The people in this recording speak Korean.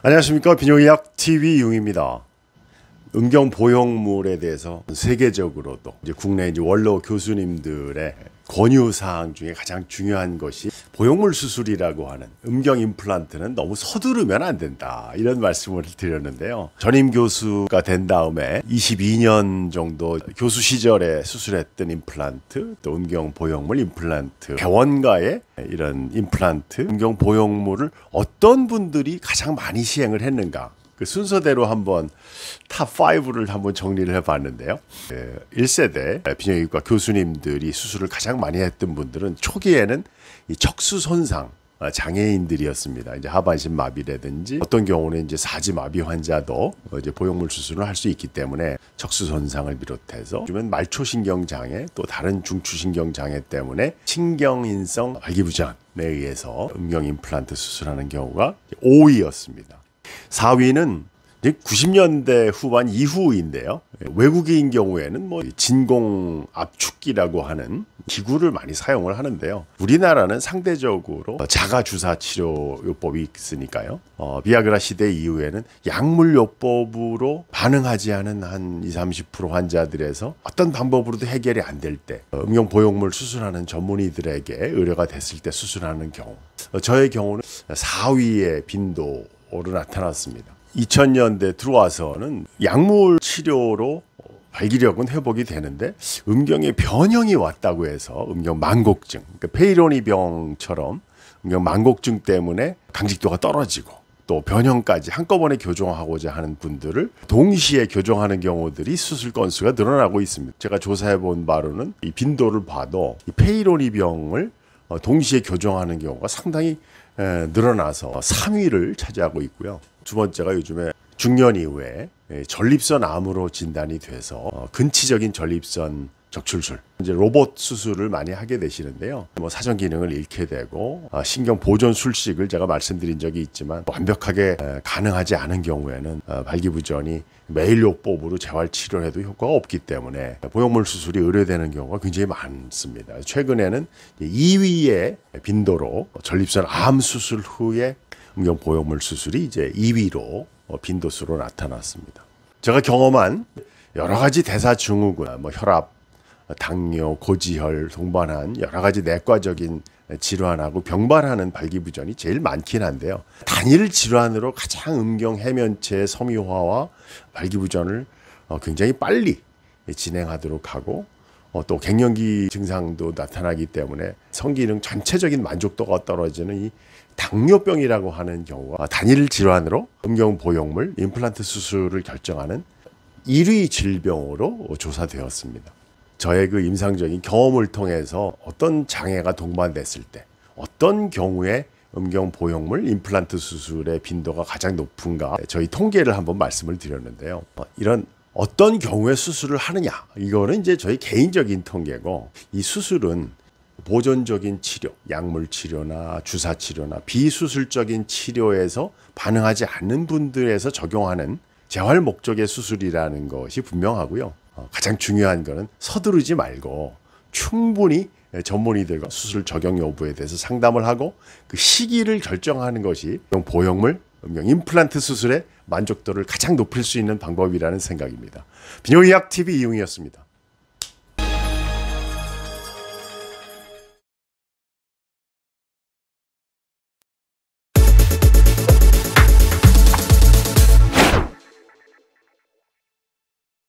안녕하십니까 비뇨기학 TV 융입니다. 음경 보형물에 대해서 세계적으로도 이제 국내 이제 원로 교수님들의 권유 사항 중에 가장 중요한 것이 보형물 수술이라고 하는 음경 임플란트는 너무 서두르면 안 된다 이런 말씀을 드렸는데요. 전임 교수가 된 다음에 22년 정도 교수 시절에 수술했던 임플란트 또 음경 보형물 임플란트 병원가에 이런 임플란트 음경 보형물을 어떤 분들이 가장 많이 시행을 했는가 그 순서대로 한번 탑 5를 한번 정리를 해봤는데요. 1세대 예, 비뇨기과 교수님들이 수술을 가장 많이 했던 분들은 초기에는 이 척수 손상 아, 장애인들이었습니다. 이제 하반신 마비라든지 어떤 경우는 이제 사지 마비 환자도 이제 보형물 수술을 할 수 있기 때문에 척수 손상을 비롯해서 요즘엔 말초 신경 장애 또 다른 중추 신경 장애 때문에 신경인성 발기부전에 의해서 음경 임플란트 수술하는 경우가 5위였습니다. 4위는 90년대 후반 이후인데요. 예, 외국인 경우에는 뭐 진공 압축기라고 하는 기구를 많이 사용을 하는데요. 우리나라는 상대적으로 자가 주사 치료요법이 있으니까요. 어, 비아그라 시대 이후에는 약물 요법으로 반응하지 않은 한 20, 30% 환자들에서 어떤 방법으로도 해결이 안 될 때응용 어, 보형물 수술하는 전문의들에게 의뢰가 됐을 때 수술하는 경우 어, 저의 경우는 4위의 빈도 오로 나타났습니다. 2000년대 들어와서는 약물 치료로 발기력은 회복이 되는데 음경에 변형이 왔다고 해서 음경 만곡증, 그러니까 페이로니 병처럼 음경 만곡증 때문에 강직도가 떨어지고 또 변형까지 한꺼번에 교정하고자 하는 분들을 동시에 교정하는 경우들이 수술 건수가 늘어나고 있습니다. 제가 조사해 본 바로는 이 빈도를 봐도 이 페이로니병을 어, 동시에 교정하는 경우가 상당히 늘어나서 3위를 차지하고 있고요. 두 번째가 요즘에 중년 이후에 전립선 암으로 진단이 돼서 어, 근치적인 전립선 적출술 이제 로봇 수술을 많이 하게 되시는데요. 뭐 사전 기능을 잃게 되고 아, 신경 보존 술식을 제가 말씀드린 적이 있지만 완벽하게 가능하지 않은 경우에는 어, 발기부전이 매일요법으로 재활 치료해도 효과가 없기 때문에 보형물 수술이 의뢰되는 경우가 굉장히 많습니다. 최근에는 2위의 빈도로 전립선 암 수술 후에 음경 보형물 수술이 이제 2위로 어, 빈도수로 나타났습니다. 제가 경험한 여러 가지 대사증후군, 뭐 혈압 당뇨, 고지혈 동반한 여러 가지 내과적인 질환하고 병발하는 발기부전이 제일 많긴 한데요. 단일 질환으로 가장 음경 해면체 섬유화와 발기부전을 어, 굉장히 빨리 진행하도록 하고 어, 또 갱년기 증상도 나타나기 때문에 성기능 전체적인 만족도가 떨어지는 이 당뇨병이라고 하는 경우가 단일 질환으로 음경 보형물 임플란트 수술을 결정하는 1위 질병으로 조사되었습니다. 저의 그 임상적인 경험을 통해서 어떤 장애가 동반됐을 때 어떤 경우에 음경 보형물 임플란트 수술의 빈도가 가장 높은가 저희 통계를 한번 말씀을 드렸는데요. 어, 이런 어떤 경우에 수술을 하느냐 이거는 이제 저희 개인적인 통계고 이 수술은 보존적인 치료, 약물 치료나 주사 치료나 비수술적인 치료에서 반응하지 않는 분들에서 적용하는 재활 목적의 수술이라는 것이 분명하고요. 어, 가장 중요한 거는 서두르지 말고 충분히 전문의들과 수술 적용 여부에 대해서 상담을 하고 그 시기를 결정하는 것이 보형물 음영 임플란트 수술의 만족도를 가장 높일 수 있는 방법이라는 생각입니다. 비뇨의학 TV 이용이었습니다.